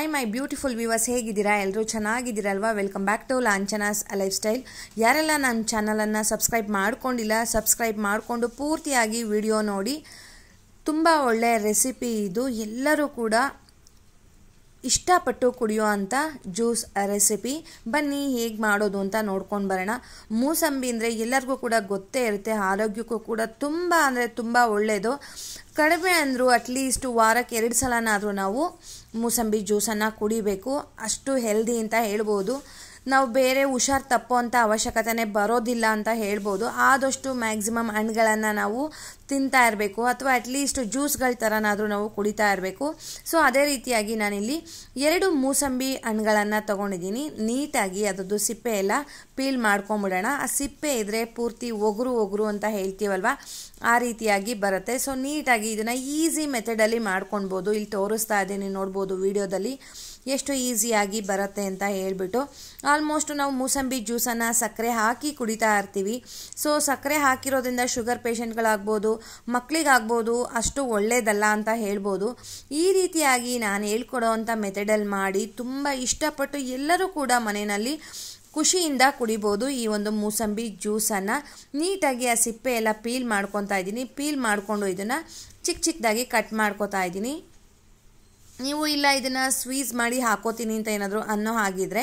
I my beautiful viewers ಹೇಗಿದ್ದೀರಾ ಎಲ್ಲರೂ ಚೆನ್ನಾಗಿದ್ದೀರಲ್ವಾ welcome back to Lanchanas lifestyle ಯಾರೆಲ್ಲ ನನ್ನ ಚಾನಲನ್ನು ಸಬ್ಸ್ಕ್ರೈಬ್ ಮಾಡ್ಕೊಂಡಿಲ್ಲ ಸಬ್ಸ್ಕ್ರೈಬ್ ಮಾಡಿಕೊಂಡು ಪೂರ್ತಿಯಾಗಿ ವಿಡಿಯೋ ನೋಡಿ ತುಂಬ ಒಳ್ಳೆಯ ರೆಸಿಪಿ ಇದು ಎಲ್ಲರೂ ಕೂಡ ಇಷ್ಟಪಟ್ಟು ಕುಡಿಯೋ ಅಂಥ ಜ್ಯೂಸ್ ರೆಸಿಪಿ ಬನ್ನಿ ಹೇಗೆ ಮಾಡೋದು ಅಂತ ನೋಡ್ಕೊಂಡು ಬರೋಣ ಮೂಸಂಬಿ ಅಂದರೆ ಎಲ್ಲರಿಗೂ ಕೂಡ ಗೊತ್ತೇ ಇರುತ್ತೆ ಆರೋಗ್ಯಕ್ಕೂ ಕೂಡ ತುಂಬ ಅಂದರೆ ತುಂಬ ಒಳ್ಳೆಯದು ಕಡಿಮೆ ಅಂದರೂ ಅಟ್ಲೀಸ್ಟ್ ವಾರಕ್ಕೆ ಎರಡು ಸಲನಾದರೂ ನಾವು ಮೂಸಂಬಿ ಜ್ಯೂಸನ್ನು ಕುಡಿಬೇಕು ಅಷ್ಟು ಹೆಲ್ದಿ ಅಂತ ಹೇಳ್ಬೋದು ನಾವು ಬೇರೆ ಹುಷಾರು ತಪ್ಪೋ ಅಂಥ ಅವಶ್ಯಕತೆನೇ ಬರೋದಿಲ್ಲ ಅಂತ ಹೇಳ್ಬೋದು ಆದಷ್ಟು ಮ್ಯಾಕ್ಸಿಮಮ್ ಹಣ್ಣುಗಳನ್ನು ನಾವು ತಿಂತಾ ಇರಬೇಕು ಅಥವಾ ಅಟ್ಲೀಸ್ಟ್ ಜ್ಯೂಸ್ಗಳ ಥರನಾದರೂ ನಾವು ಕುಡಿತಾ ಇರಬೇಕು ಸೊ ಅದೇ ರೀತಿಯಾಗಿ ನಾನಿಲ್ಲಿ ಎರಡು ಮೂಸಂಬಿ ಹಣ್ಣುಗಳನ್ನು ತೊಗೊಂಡಿದ್ದೀನಿ ನೀಟಾಗಿ ಅದರದ್ದು ಸಿಪ್ಪೆ ಎಲ್ಲ ಪೀಲ್ ಮಾಡ್ಕೊಂಬಿಡೋಣ ಆ ಸಿಪ್ಪೆ ಇದ್ದರೆ ಪೂರ್ತಿ ಒಗರು ಒಗರು ಅಂತ ಹೇಳ್ತೀವಲ್ವ ಆ ರೀತಿಯಾಗಿ ಬರುತ್ತೆ ಸೊ ನೀಟಾಗಿ ಇದನ್ನು ಈಸಿ ಮೆಥಡಲ್ಲಿ ಮಾಡ್ಕೊಳ್ಬೋದು ಇಲ್ಲಿ ತೋರಿಸ್ತಾ ಇದ್ದೀನಿ ನೋಡ್ಬೋದು ವೀಡಿಯೋದಲ್ಲಿ ಎಷ್ಟು ಈಸಿಯಾಗಿ ಬರುತ್ತೆ ಅಂತ ಹೇಳ್ಬಿಟ್ಟು ಆಲ್ಮೋಸ್ಟ್ ನಾವು ಮೂಸಂಬಿ ಜ್ಯೂಸನ್ನು ಸಕ್ಕರೆ ಹಾಕಿ ಕುಡಿತಾ ಇರ್ತೀವಿ ಸೊ ಸಕ್ಕರೆ ಹಾಕಿರೋದ್ರಿಂದ ಶುಗರ್ ಪೇಷಂಟ್ಗಳಾಗ್ಬೋದು ಮಕ್ಕಳಿಗಾಗ್ಬೋದು ಅಷ್ಟು ಒಳ್ಳೆಯದಲ್ಲ ಅಂತ ಹೇಳ್ಬೋದು ಈ ರೀತಿಯಾಗಿ ನಾನು ಹೇಳ್ಕೊಡೋ ಅಂಥ ಮೆಥಡಲ್ಲಿ ಮಾಡಿ ತುಂಬ ಇಷ್ಟಪಟ್ಟು ಎಲ್ಲರೂ ಕೂಡ ಮನೆಯಲ್ಲಿ ಖುಷಿಯಿಂದ ಕುಡಿಬೋದು ಈ ಒಂದು ಮೂಸಂಬಿ ಜ್ಯೂಸನ್ನು ನೀಟಾಗಿ ಆ ಸಿಪ್ಪೆ ಎಲ್ಲ ಪೀಲ್ ಮಾಡ್ಕೊತಾ ಇದ್ದೀನಿ ಪೀಲ್ ಮಾಡಿಕೊಂಡು ಇದನ್ನು ಚಿಕ್ಕ ಚಿಕ್ಕದಾಗಿ ಕಟ್ ಮಾಡ್ಕೋತಾ ಇದ್ದೀನಿ ನೀವು ಇಲ್ಲ ಇದನ್ನು ಸ್ವೀಸ್ ಮಾಡಿ ಹಾಕೋತೀನಿ ಅಂತ ಏನಾದರೂ ಅನ್ನೋ ಹಾಗಿದ್ರೆ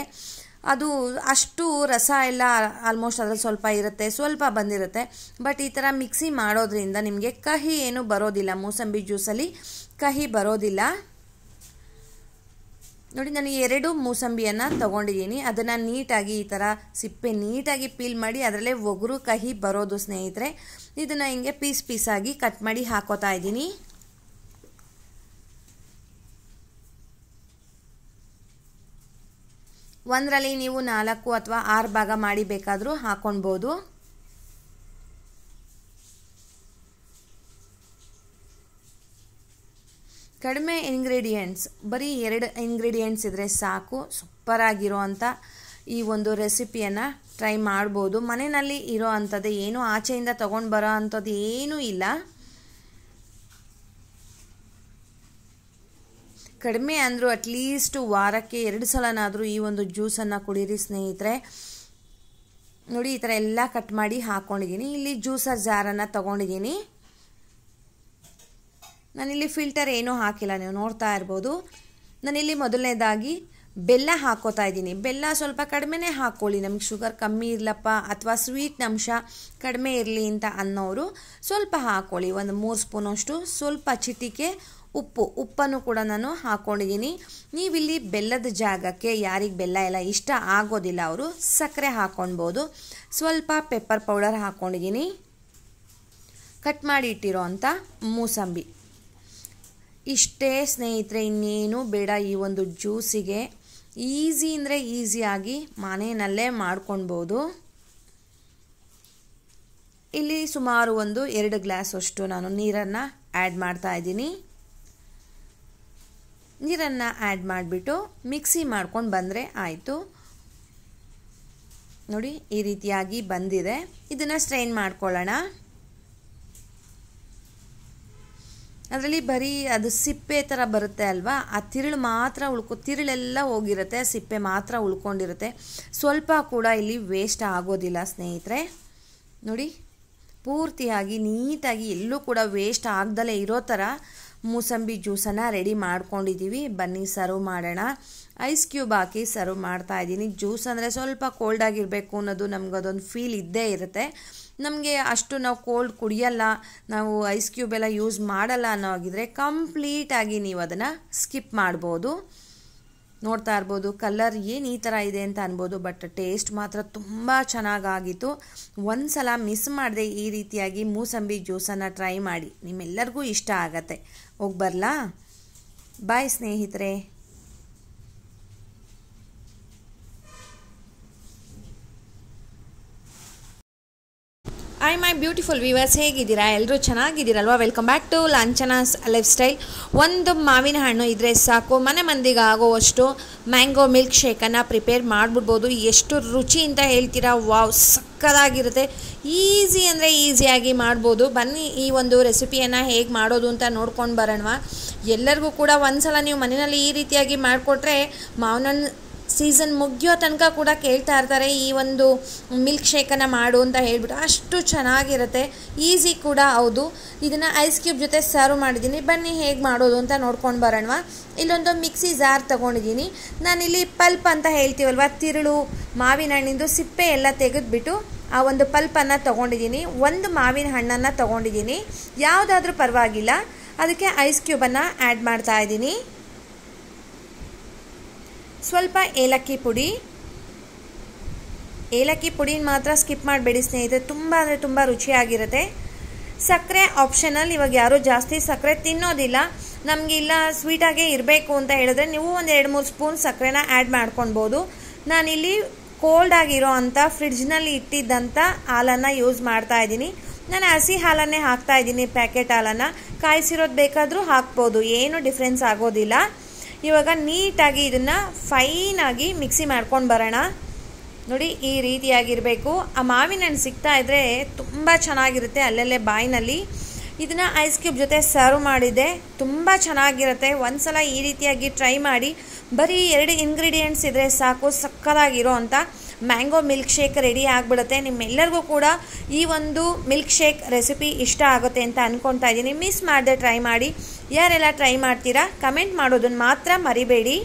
ಅದು ಅಷ್ಟು ರಸ ಎಲ್ಲ ಆಲ್ಮೋಸ್ಟ್ ಅದ್ರಲ್ಲಿ ಸ್ವಲ್ಪ ಇರುತ್ತೆ ಸ್ವಲ್ಪ ಬಂದಿರುತ್ತೆ ಬಟ್ ಈ ಥರ ಮಿಕ್ಸಿ ಮಾಡೋದ್ರಿಂದ ನಿಮಗೆ ಕಹಿ ಏನು ಬರೋದಿಲ್ಲ ಮೂಸಂಬಿ ಜ್ಯೂಸಲ್ಲಿ ಕಹಿ ಬರೋದಿಲ್ಲ ನೋಡಿ ನಾನು ಎರಡು ಮೂಸಂಬಿಯನ್ನು ತೊಗೊಂಡಿದ್ದೀನಿ ಅದನ್ನು ನೀಟಾಗಿ ಈ ಥರ ಸಿಪ್ಪೆ ನೀಟಾಗಿ ಪೀಲ್ ಮಾಡಿ ಅದರಲ್ಲೇ ಒಗರು ಕಹಿ ಬರೋದು ಸ್ನೇಹಿತರೆ ಇದನ್ನು ಹಿಂಗೆ ಪೀಸ್ ಪೀಸಾಗಿ ಕಟ್ ಮಾಡಿ ಹಾಕೋತಾ ಇದ್ದೀನಿ ಒಂದರಲ್ಲಿ ನೀವು ನಾಲ್ಕು ಅಥವಾ ಆರು ಭಾಗ ಮಾಡಿ ಬೇಕಾದರೂ ಹಾಕೊಳ್ಬೋದು ಕಡಿಮೆ ಇಂಗ್ರೀಡಿಯೆಂಟ್ಸ್ ಬರೀ ಎರಡು ಇಂಗ್ರೀಡಿಯೆಂಟ್ಸ್ ಇದ್ದರೆ ಸಾಕು ಸೂಪರಾಗಿರೋ ಅಂಥ ಈ ಒಂದು ರೆಸಿಪಿಯನ್ನು ಟ್ರೈ ಮಾಡ್ಬೋದು ಮನೆಯಲ್ಲಿ ಇರೋ ಅಂಥದ್ದು ಏನೂ ಆಚೆಯಿಂದ ತೊಗೊಂಡು ಬರೋ ಅಂಥದ್ದು ಏನೂ ಇಲ್ಲ ಕಡಿಮೆ ಅಂದರೂ ಅಟ್ಲೀಸ್ಟ್ ವಾರಕ್ಕೆ ಎರಡು ಸಲನಾದರೂ ಈ ಒಂದು ಜ್ಯೂಸನ್ನು ಕುಡೀರಿ ಸ್ನೇಹಿತರೆ ನೋಡಿ ಈ ಥರ ಎಲ್ಲ ಕಟ್ ಮಾಡಿ ಹಾಕ್ಕೊಂಡಿದ್ದೀನಿ ಇಲ್ಲಿ ಜ್ಯೂಸರ್ ಜಾರನ್ನು ತೊಗೊಂಡಿದ್ದೀನಿ ನಾನಿಲ್ಲಿ ಫಿಲ್ಟರ್ ಏನೂ ಹಾಕಿಲ್ಲ ನೀವು ನೋಡ್ತಾ ಇರ್ಬೋದು ನಾನಿಲ್ಲಿ ಮೊದಲನೇದಾಗಿ ಬೆಲ್ಲ ಹಾಕೋತಾ ಇದ್ದೀನಿ ಬೆಲ್ಲ ಸ್ವಲ್ಪ ಕಡಿಮೆನೇ ಹಾಕ್ಕೊಳ್ಳಿ ನಮಗೆ ಶುಗರ್ ಕಮ್ಮಿ ಇರಲಪ್ಪ ಅಥವಾ ಸ್ವೀಟ್ ಅಂಶ ಕಡಿಮೆ ಇರಲಿ ಅಂತ ಅನ್ನೋರು ಸ್ವಲ್ಪ ಹಾಕ್ಕೊಳ್ಳಿ ಒಂದು ಮೂರು ಸ್ಪೂನಷ್ಟು ಸ್ವಲ್ಪ ಚಿಟಿಕೆ ಉಪ್ಪು ಉಪ್ಪನ್ನು ಕೂಡ ನಾನು ಹಾಕ್ಕೊಂಡಿದ್ದೀನಿ ನೀವಿಲ್ಲಿ ಬೆಲ್ಲದ ಜಾಗಕ್ಕೆ ಯಾರಿಗೆ ಬೆಲ್ಲ ಎಲ್ಲ ಇಷ್ಟ ಆಗೋದಿಲ್ಲ ಅವರು ಸಕ್ಕರೆ ಹಾಕ್ಕೊಳ್ಬೋದು ಸ್ವಲ್ಪ ಪೆಪ್ಪರ್ ಪೌಡರ್ ಹಾಕ್ಕೊಂಡಿದ್ದೀನಿ ಕಟ್ ಮಾಡಿ ಇಟ್ಟಿರೋ ಅಂಥ ಮೂಸಂಬಿ ಇಷ್ಟೇ ಸ್ನೇಹಿತರೆ ಇನ್ನೇನು ಬೇಡ ಈ ಒಂದು ಜ್ಯೂಸಿಗೆ ಈಸಿ ಅಂದರೆ ಈಸಿಯಾಗಿ ಮನೆಯಲ್ಲೇ ಮಾಡ್ಕೊಳ್ಬೋದು ಇಲ್ಲಿ ಸುಮಾರು ಒಂದು ಎರಡು ಗ್ಲಾಸ್ ಅಷ್ಟು ನಾನು ನೀರನ್ನು ಆ್ಯಡ್ ಮಾಡ್ತಾ ಇದ್ದೀನಿ ನೀರನ್ನು ಆ್ಯಡ್ ಮಾಡಿಬಿಟ್ಟು ಮಿಕ್ಸಿ ಮಾಡ್ಕೊಂಡು ಬಂದರೆ ಆಯಿತು ನೋಡಿ ಈ ರೀತಿಯಾಗಿ ಬಂದಿದೆ ಇದನ್ನು ಸ್ಟ್ರೈನ್ ಮಾಡ್ಕೊಳ್ಳೋಣ ಅದರಲ್ಲಿ ಬರೀ ಅದು ಸಿಪ್ಪೆ ಥರ ಬರುತ್ತೆ ಅಲ್ವಾ ಆ ತಿರುಳು ಮಾತ್ರ ಉಳ್ಕೊ ತಿರುಳೆಲ್ಲ ಹೋಗಿರುತ್ತೆ ಸಿಪ್ಪೆ ಮಾತ್ರ ಉಳ್ಕೊಂಡಿರುತ್ತೆ ಸ್ವಲ್ಪ ಕೂಡ ಇಲ್ಲಿ ವೇಸ್ಟ್ ಆಗೋದಿಲ್ಲ ಸ್ನೇಹಿತರೆ ನೋಡಿ ಪೂರ್ತಿಯಾಗಿ ನೀಟಾಗಿ ಎಲ್ಲೂ ಕೂಡ ವೇಸ್ಟ್ ಆಗ್ದಲೇ ಇರೋ ಥರ ಮೂಸಂಬಿ ಜ್ಯೂಸನ್ನು ರೆಡಿ ಮಾಡ್ಕೊಂಡಿದ್ದೀವಿ ಬನ್ನಿ ಸರ್ವ್ ಮಾಡೋಣ ಐಸ್ ಕ್ಯೂಬ್ ಹಾಕಿ ಸರ್ವ್ ಮಾಡ್ತಾ ಇದ್ದೀನಿ ಜ್ಯೂಸ್ ಅಂದರೆ ಸ್ವಲ್ಪ ಕೋಲ್ಡ್ ಆಗಿರಬೇಕು ಅನ್ನೋದು ಅದೊಂದು ಫೀಲ್ ಇದ್ದೇ ಇರುತ್ತೆ ನಮಗೆ ಅಷ್ಟು ನಾವು ಕೋಲ್ಡ್ ಕುಡಿಯಲ್ಲ ನಾವು ಐಸ್ ಕ್ಯೂಬ್ ಎಲ್ಲ ಯೂಸ್ ಮಾಡಲ್ಲ ಅನ್ನೋ ಆಗಿದ್ರೆ ಕಂಪ್ಲೀಟಾಗಿ ನೀವು ಅದನ್ನು ಸ್ಕಿಪ್ ಮಾಡ್ಬೋದು ನೋಡ್ತಾ ಇರ್ಬೋದು ಕಲರ್ ಏನು ಈ ಥರ ಇದೆ ಅಂತ ಅನ್ಬೋದು ಬಟ್ ಟೇಸ್ಟ್ ಮಾತ್ರ ತುಂಬ ಚೆನ್ನಾಗಾಗಿತ್ತು ಒಂದು ಸಲ ಮಿಸ್ ಮಾಡಿದೆ ಈ ರೀತಿಯಾಗಿ ಮೂಸಂಬಿ ಜ್ಯೂಸನ್ನು ಟ್ರೈ ಮಾಡಿ ನಿಮ್ಮೆಲ್ಲರಿಗೂ ಇಷ್ಟ ಆಗತ್ತೆ ಹೋಗಿ ಬರಲಾ ಬಾಯ್ ಸ್ನೇಹಿತರೆ ಐ ಮೈ ಬ್ಯೂಟಿಫುಲ್ ವಿವರ್ಸ್ ಹೇಗಿದ್ದೀರಾ ಎಲ್ಲರೂ ಚೆನ್ನಾಗಿದ್ದೀರಲ್ವಾ welcome back to Lanchanas lifestyle ಒಂದು ಮಾವಿನ ಹಣ್ಣು ಇದ್ದರೆ ಸಾಕು ಮನೆ ಮಂದಿಗೆ ಆಗೋವಷ್ಟು ಮ್ಯಾಂಗೋ ಮಿಲ್ಕ್ ಶೇಕನ್ನು ಪ್ರಿಪೇರ್ ಮಾಡಿಬಿಡ್ಬೋದು ಎಷ್ಟು ರುಚಿ ಅಂತ ಹೇಳ್ತೀರಾ ವಾವ್ ಸಕ್ಕದಾಗಿರುತ್ತೆ ಈಸಿ ಅಂದರೆ ಈಸಿಯಾಗಿ ಮಾಡ್ಬೋದು ಬನ್ನಿ ಈ ಒಂದು ರೆಸಿಪಿಯನ್ನು ಹೇಗೆ ಮಾಡೋದು ಅಂತ ನೋಡ್ಕೊಂಡು ಬರೋಣವಾ ಎಲ್ಲರಿಗೂ ಕೂಡ ಒಂದು ಸಲ ನೀವು ಮನೆಯಲ್ಲಿ ಈ ರೀತಿಯಾಗಿ ಮಾಡಿಕೊಟ್ರೆ ಮಾವಿನ ಸೀಸನ್ ಮುಗಿಯೋ ತನಕ ಕೂಡ ಕೇಳ್ತಾ ಇರ್ತಾರೆ ಈ ಒಂದು ಮಿಲ್ಕ್ ಶೇಕನ್ನು ಮಾಡು ಅಂತ ಹೇಳಿಬಿಟ್ಟು ಅಷ್ಟು ಚೆನ್ನಾಗಿರುತ್ತೆ ಈಸಿ ಕೂಡ ಹೌದು ಇದನ್ನು ಐಸ್ ಕ್ಯೂಬ್ ಜೊತೆ ಸರ್ವ್ ಮಾಡಿದ್ದೀನಿ ಬನ್ನಿ ಹೇಗೆ ಮಾಡೋದು ಅಂತ ನೋಡ್ಕೊಂಡು ಬರೋಣವಾ ಇಲ್ಲೊಂದು ಮಿಕ್ಸಿ ಜಾರ್ ತೊಗೊಂಡಿದ್ದೀನಿ ನಾನಿಲ್ಲಿ ಪಲ್ಪ್ ಅಂತ ಹೇಳ್ತೀವಲ್ವ ತಿರುಳು ಮಾವಿನ ಹಣ್ಣಿಂದು ಸಿಪ್ಪೆ ಎಲ್ಲ ತೆಗೆದುಬಿಟ್ಟು ಆ ಒಂದು ಪಲ್ಪನ್ನು ತೊಗೊಂಡಿದ್ದೀನಿ ಒಂದು ಮಾವಿನ ಹಣ್ಣನ್ನು ತೊಗೊಂಡಿದ್ದೀನಿ ಯಾವುದಾದ್ರೂ ಪರವಾಗಿಲ್ಲ ಅದಕ್ಕೆ ಐಸ್ ಕ್ಯೂಬನ್ನು ಆ್ಯಡ್ ಮಾಡ್ತಾ ಇದ್ದೀನಿ ಸ್ವಲ್ಪ ಏಲಕ್ಕಿ ಪುಡಿ ಏಲಕ್ಕಿ ಪುಡಿನ ಮಾತ್ರ ಸ್ಕಿಪ್ ಮಾಡಬೇಡಿ ಸ್ನೇಹಿತರೆ ತುಂಬ ಅಂದರೆ ತುಂಬ ರುಚಿಯಾಗಿರುತ್ತೆ ಸಕ್ಕರೆ ಆಪ್ಷನಲ್ ಇವಾಗ ಯಾರೂ ಜಾಸ್ತಿ ಸಕ್ಕರೆ ತಿನ್ನೋದಿಲ್ಲ ನಮಗೆ ಇಲ್ಲ ಸ್ವೀಟಾಗೇ ಇರಬೇಕು ಅಂತ ಹೇಳಿದ್ರೆ ನೀವು ಒಂದು ಎರಡು ಮೂರು ಸ್ಪೂನ್ ಸಕ್ಕರೆನ ಆ್ಯಡ್ ಮಾಡ್ಕೊಳ್ಬೋದು ನಾನಿಲ್ಲಿ ಕೋಲ್ಡ್ ಆಗಿರೋ ಅಂಥ ಫ್ರಿಡ್ಜ್ನಲ್ಲಿ ಇಟ್ಟಿದ್ದಂಥ ಹಾಲನ್ನು ಯೂಸ್ ಮಾಡ್ತಾ ಇದ್ದೀನಿ ನಾನು ಹಸಿ ಹಾಲನ್ನೇ ಹಾಕ್ತಾ ಇದ್ದೀನಿ ಪ್ಯಾಕೆಟ್ ಹಾಲನ್ನು ಕಾಯಿಸಿರೋದು ಬೇಕಾದರೂ ಹಾಕ್ಬೋದು ಏನು ಡಿಫ್ರೆನ್ಸ್ ಆಗೋದಿಲ್ಲ ಇವಾಗ ನೀಟಾಗಿ ಇದನ್ನು ಫೈನಾಗಿ ಮಿಕ್ಸಿ ಮಾಡ್ಕೊಂಡು ಬರೋಣ ನೋಡಿ ಈ ರೀತಿಯಾಗಿರಬೇಕು ಆ ಮಾವಿನ ಹಣ್ಣು ಸಿಗ್ತಾ ಇದ್ದರೆ ತುಂಬ ಚೆನ್ನಾಗಿರುತ್ತೆ ಅಲ್ಲಲ್ಲೇ ಬಾಯಿನಲ್ಲಿ ಇದನ್ನು ಐಸ್ ಕ್ಯೂಬ್ ಜೊತೆ ಸರ್ವ್ ಮಾಡಿದೆ ತುಂಬ ಚೆನ್ನಾಗಿರುತ್ತೆ ಒಂದು ಸಲ ಈ ರೀತಿಯಾಗಿ ಟ್ರೈ ಮಾಡಿ ಬರೀ ಎರಡು ಇಂಗ್ರೀಡಿಯೆಂಟ್ಸ್ ಇದ್ದರೆ ಸಾಕು ಸಕ್ಕತ್ತಾಗಿರೋ ಅಂತ ಮ್ಯಾಂಗೋ ಮಿಲ್ಕ್ ಶೇಕ್ ರೆಡಿ ಆಗಿಬಿಡುತ್ತೆ ನಿಮ್ಮೆಲ್ಲರಿಗೂ ಕೂಡ ಈ ಒಂದು ಮಿಲ್ಕ್ ಶೇಕ್ ರೆಸಿಪಿ ಇಷ್ಟ ಆಗುತ್ತೆ ಅಂತ ಅಂದ್ಕೊತಾ ಇದ್ದೀನಿ ಮಿಸ್ ಮಾಡಿದೆ ಟ್ರೈ ಮಾಡಿ ಯಾರೆಲ್ಲ ಟ್ರೈ ಮಾಡ್ತೀರಾ ಕಮೆಂಟ್ ಮಾಡೋದನ್ನು ಮಾತ್ರ ಮರಿಬೇಡಿ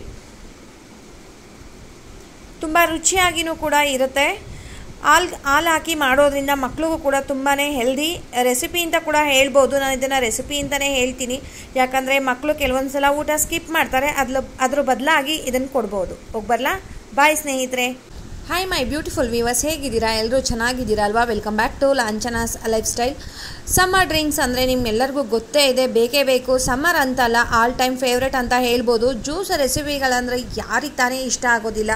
ತುಂಬ ರುಚಿಯಾಗಿಯೂ ಕೂಡ ಇರುತ್ತೆ ಹಾಲ್ ಹಾಲು ಹಾಕಿ ಮಾಡೋದ್ರಿಂದ ಮಕ್ಳಿಗೂ ಕೂಡ ತುಂಬಾ ಹೆಲ್ದಿ ರೆಸಿಪಿ ಅಂತ ಕೂಡ ಹೇಳ್ಬೋದು ನಾನು ಇದನ್ನು ರೆಸಿಪಿ ಅಂತಲೇ ಹೇಳ್ತೀನಿ ಯಾಕಂದರೆ ಮಕ್ಕಳು ಕೆಲವೊಂದು ಸಲ ಊಟ ಸ್ಕಿಪ್ ಮಾಡ್ತಾರೆ ಅದ್ರ ಅದ್ರ ಬದಲಾಗಿ ಇದನ್ನು ಕೊಡ್ಬೋದು ಹೋಗ್ಬರ್ಲಾ ಬಾಯ್ ಸ್ನೇಹಿತರೆ ಹಾಯ್ ಮೈ ಬ್ಯೂಟಿಫುಲ್ ವ್ಯೂವರ್ಸ್ ಹೇಗಿದ್ದೀರಾ ಎಲ್ಲರೂ ಚೆನ್ನಾಗಿದ್ದೀರಾ ಅಲ್ವಾ welcome back to Lanchanas lifestyle summer drinks ಅಂದರೆ ನಿಮ್ಮೆಲ್ಲರಿಗೂ ಗೊತ್ತೇ ಇದೆ ಬೇಕೇ ಬೇಕು ಸಮ್ಮರ್ ಅಂತಲ್ಲ ಆಲ್ ಟೈಮ್ ಫೇವ್ರೆಟ್ ಅಂತ ಹೇಳ್ಬೋದು ಜ್ಯೂಸ್ ರೆಸಿಪಿಗಳಂದರೆ ಯಾರಿಗೆ ತಾನೇ ಇಷ್ಟ ಆಗೋದಿಲ್ಲ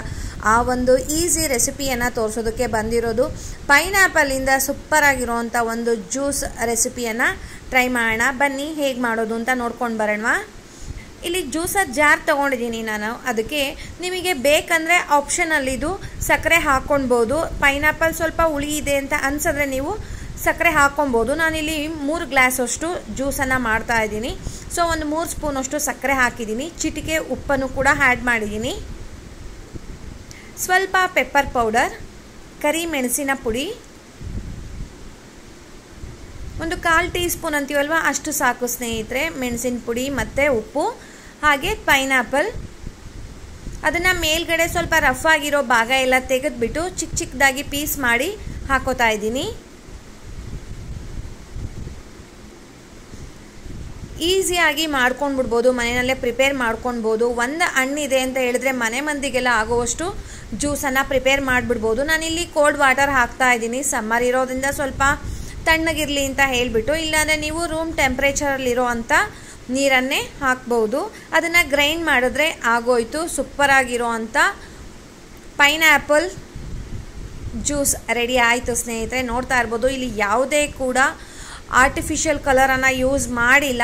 ಆ ಒಂದು ಈಸಿ ರೆಸಿಪಿಯನ್ನು ತೋರಿಸೋದಕ್ಕೆ ಬಂದಿರೋದು ಸೂಪರ್ ಸೂಪರಾಗಿರೋವಂಥ ಒಂದು ಜ್ಯೂಸ್ ರೆಸಿಪಿಯನ್ನು ಟ್ರೈ ಮಾಡೋಣ ಬನ್ನಿ ಹೇಗೆ ಮಾಡೋದು ಅಂತ ನೋಡ್ಕೊಂಡು ಬರೋಣವಾ ಇಲ್ಲಿ ಜ್ಯೂಸರ್ ಜಾರ್ ತಗೊಂಡಿದ್ದೀನಿ ನಾನು ಅದಕ್ಕೆ ನಿಮಗೆ ಬೇಕಂದರೆ ಇದು ಸಕ್ಕರೆ ಹಾಕ್ಕೊಳ್ಬೋದು ಪೈನಾಪಲ್ ಸ್ವಲ್ಪ ಹುಳಿ ಇದೆ ಅಂತ ಅನ್ಸಿದ್ರೆ ನೀವು ಸಕ್ಕರೆ ಹಾಕ್ಕೊಬೋದು ನಾನಿಲ್ಲಿ ಮೂರು ಗ್ಲಾಸಷ್ಟು ಜ್ಯೂಸನ್ನು ಮಾಡ್ತಾ ಇದ್ದೀನಿ ಸೊ ಒಂದು ಮೂರು ಸ್ಪೂನಷ್ಟು ಸಕ್ಕರೆ ಹಾಕಿದ್ದೀನಿ ಚಿಟಿಕೆ ಉಪ್ಪನ್ನು ಕೂಡ ಆ್ಯಡ್ ಮಾಡಿದ್ದೀನಿ ಸ್ವಲ್ಪ ಪೆಪ್ಪರ್ ಪೌಡರ್ ಕರಿ ಮೆಣಸಿನ ಪುಡಿ ಒಂದು ಕಾಲು ಟೀ ಸ್ಪೂನ್ ಅಂತೀವಲ್ವ ಅಷ್ಟು ಸಾಕು ಸ್ನೇಹಿತರೆ ಮೆಣಸಿನ ಪುಡಿ ಮತ್ತು ಉಪ್ಪು ಹಾಗೆ ಪೈನಾಪಲ್ ಅದನ್ನು ಮೇಲ್ಗಡೆ ಸ್ವಲ್ಪ ರಫ್ ಆಗಿರೋ ಭಾಗ ಎಲ್ಲ ತೆಗೆದುಬಿಟ್ಟು ಚಿಕ್ಕ ಚಿಕ್ಕದಾಗಿ ಪೀಸ್ ಮಾಡಿ ಹಾಕೋತಾ ಇದ್ದೀನಿ ಈಸಿಯಾಗಿ ಮಾಡ್ಕೊಂಡ್ಬಿಡ್ಬೋದು ಮನೆಯಲ್ಲೇ ಪ್ರಿಪೇರ್ ಮಾಡ್ಕೊಳ್ಬೋದು ಒಂದು ಹಣ್ಣಿದೆ ಅಂತ ಹೇಳಿದ್ರೆ ಮನೆ ಮಂದಿಗೆಲ್ಲ ಆಗುವಷ್ಟು ಜ್ಯೂಸನ್ನು ಪ್ರಿಪೇರ್ ಮಾಡಿಬಿಡ್ಬೋದು ನಾನಿಲ್ಲಿ ಕೋಲ್ಡ್ ವಾಟರ್ ಹಾಕ್ತಾ ಇದ್ದೀನಿ ಸಮ್ಮರ್ ಇರೋದ್ರಿಂದ ಸ್ವಲ್ಪ ತಣ್ಣಗಿರಲಿ ಅಂತ ಹೇಳಿಬಿಟ್ಟು ಇಲ್ಲಾಂದರೆ ನೀವು ರೂಮ್ ಟೆಂಪ್ರೇಚರಲ್ಲಿರೋ ಅಂಥ ನೀರನ್ನೇ ಹಾಕ್ಬೋದು ಅದನ್ನು ಗ್ರೈಂಡ್ ಮಾಡಿದ್ರೆ ಆಗೋಯ್ತು ಸೂಪರಾಗಿರೋ ಅಂಥ ಪೈನ್ಯಾಪಲ್ ಜ್ಯೂಸ್ ರೆಡಿ ಆಯಿತು ಸ್ನೇಹಿತರೆ ನೋಡ್ತಾ ಇರ್ಬೋದು ಇಲ್ಲಿ ಯಾವುದೇ ಕೂಡ ಆರ್ಟಿಫಿಷಿಯಲ್ ಕಲರನ್ನು ಯೂಸ್ ಮಾಡಿಲ್ಲ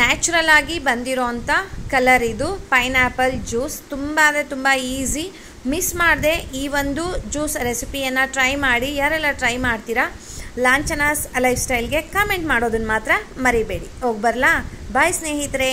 ನ್ಯಾಚುರಲ್ ಆಗಿ ಬಂದಿರೋ ಅಂಥ ಕಲರ್ ಇದು ಪೈನ್ಯಾಪಲ್ ಜ್ಯೂಸ್ ತುಂಬ ಅಂದರೆ ತುಂಬ ಈಸಿ ಮಿಸ್ ಮಾಡದೆ ಈ ಒಂದು ಜ್ಯೂಸ್ ರೆಸಿಪಿಯನ್ನು ಟ್ರೈ ಮಾಡಿ ಯಾರೆಲ್ಲ ಟ್ರೈ ಮಾಡ್ತೀರಾ ಲಾಂಛನಾಸ್ ಲೈಫ್ ಸ್ಟೈಲ್ಗೆ ಕಾಮೆಂಟ್ ಮಾಡೋದನ್ನು ಮಾತ್ರ ಮರಿಬೇಡಿ ಹೋಗಿ ಬರಲಾ ಬಾಯ್ ಸ್ನೇಹಿತರೆ